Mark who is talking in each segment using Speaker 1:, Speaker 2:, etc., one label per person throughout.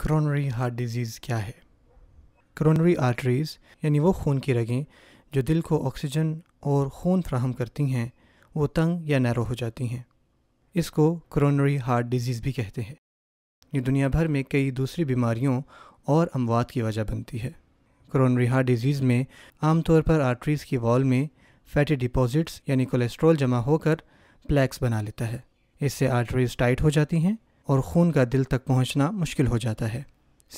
Speaker 1: coronary heart disease क्या है coronary arteries यानी वो खून की रगें जो दिल को ऑक्सीजन और खून फ्राहम करती हैं वो तंग या नैरो हो जाती हैं इसको क्रोनरी हार्ट डिजीज़ भी कहते हैं ये दुनिया भर में कई दूसरी बीमारियों और अमवात की वजह बनती है क्रोनरी हार्ट डिजीज़ में आमतौर पर आर्टरीज़ की वॉल में फैटी डिपॉजिट्स यानी कोलेस्ट्रॉल जमा होकर प्लेक्स बना लेता है इससे आर्टरीज टाइट हो जाती हैं और खून का दिल तक पहुंचना मुश्किल हो जाता है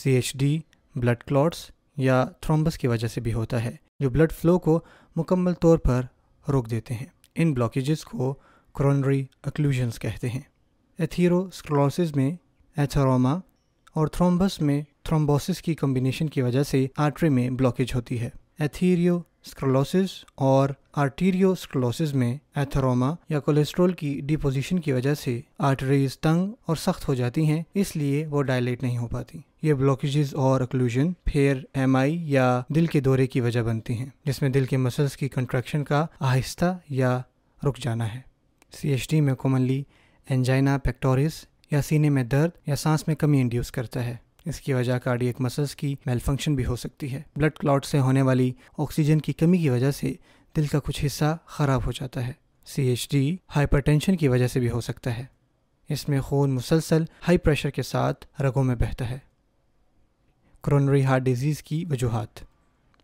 Speaker 1: C H D blood clots या थ्रोम्बस की वजह से भी होता है जो ब्लड फ्लो को मुकम्मल तौर पर रोक देते हैं इन ब्लॉकेजेस को क्रोनरी अक्लूजन्स कहते हैं एथीरोस्क्लोसिस में एथरोमा और थ्रोम्बस में थ्रोम्बोसिस की कम्बिनेशन की वजह से आर्टरी में ब्लॉकेज होती है एथीरियो स्क्रोलोसिस और आर्टीरियोस्क्लोसिस में एथरोमा या कोलेस्ट्रोल की डिपोजिशन की वजह से आर्टरीज तंग और सख्त हो जाती हैं इसलिए वो डायलेट नहीं हो पाती ये ब्लॉकेजेस और अक्लूजन फिर एम या दिल के दौरे की वजह बनती हैं जिसमें दिल के मसल्स की कंट्रैक्शन का आहिस्ता या रुक जाना है सी में कॉमनली एंजाइना पेक्टोरिस या सीने में दर्द या सांस में कमी इंड्यूस करता है इसकी वजह कार्डियक मसल्स की मेलफंक्शन भी हो सकती है ब्लड क्लॉट से होने वाली ऑक्सीजन की कमी की वजह से दिल का कुछ हिस्सा खराब हो जाता है सी एच डी हाइपरटेंशन की वजह से भी हो सकता है इसमें खून मुसलसल हाई प्रेशर के साथ रगों में बहता है क्रोनरी हार्ट डिजीज़ की वजूहत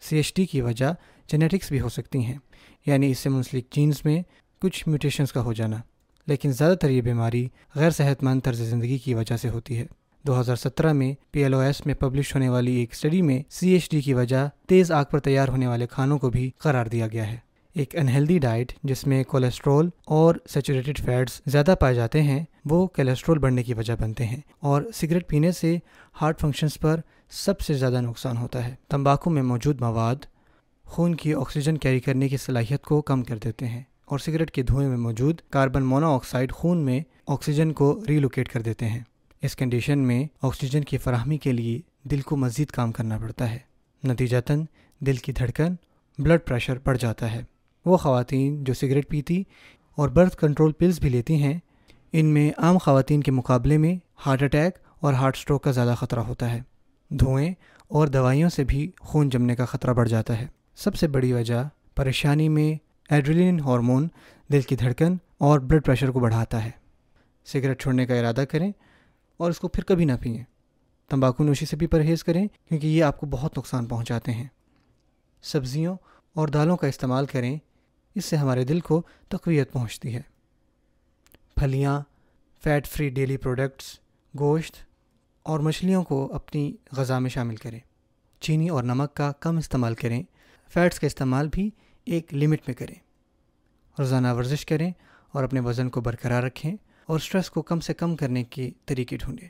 Speaker 1: सी एच डी की वजह जेनेटिक्स भी हो सकती हैं यानी इससे मुंसलिक जीन्स में कुछ म्यूटेशंस का हो जाना लेकिन ज़्यादातर ये बीमारी गैर सेहतमंद तर्ज ज़िंदगी की वजह से होती है 2017 में पी में पब्लिश होने वाली एक स्टडी में सी की वजह तेज़ आग पर तैयार होने वाले खानों को भी करार दिया गया है एक अनहेल्दी डाइट जिसमें कोलेस्ट्रॉल और सेचुरेटेड फैट्स ज़्यादा पाए जाते हैं वो कोलेस्ट्रॉल बढ़ने की वजह बनते हैं और सिगरेट पीने से हार्ट फंक्शंस पर सबसे ज़्यादा नुकसान होता है तंबाकू में मौजूद मवाद खून की ऑक्सीजन कैरी करने की सलाहियत को कम कर देते हैं और सिगरेट के धुएं में मौजूद कार्बन मोनोऑक्साइड खून में ऑक्सीजन को रीलोकेट कर देते हैं इस कंडीशन में ऑक्सीजन की फरहमी के लिए दिल को मज़ीद काम करना पड़ता है नतीजतन दिल की धड़कन ब्लड प्रेशर बढ़ जाता है वो खातन जो सिगरेट पीती और बर्थ कंट्रोल पिल्स भी लेती हैं इनमें आम खातन के मुकाबले में हार्ट अटैक और हार्ट स्ट्रोक का ज़्यादा ख़तरा होता है धुएँ और दवाइयों से भी खून जमने का ख़तरा बढ़ जाता है सबसे बड़ी वजह परेशानी में एड्रिलिन हार्मोन दिल की धड़कन और ब्लड प्रेशर को बढ़ाता है सिगरेट छोड़ने का इरादा करें और इसको फिर कभी ना पिए तंबाकू नोशी से भी परहेज़ करें क्योंकि ये आपको बहुत नुकसान पहुँचाते हैं सब्जियों और दालों का इस्तेमाल करें इससे हमारे दिल को तकवीत पहुँचती है फलियाँ फ़ैट फ्री डेली प्रोडक्ट्स गोश्त और मछलियों को अपनी गज़ा में शामिल करें चीनी और नमक का कम इस्तेमाल करें फ़ैट्स का इस्तेमाल भी एक लिमिट में करें रोज़ाना वर्जिश करें और अपने वज़न को बरकरार रखें और स्ट्रेस को कम से कम करने के तरीके ढूंढें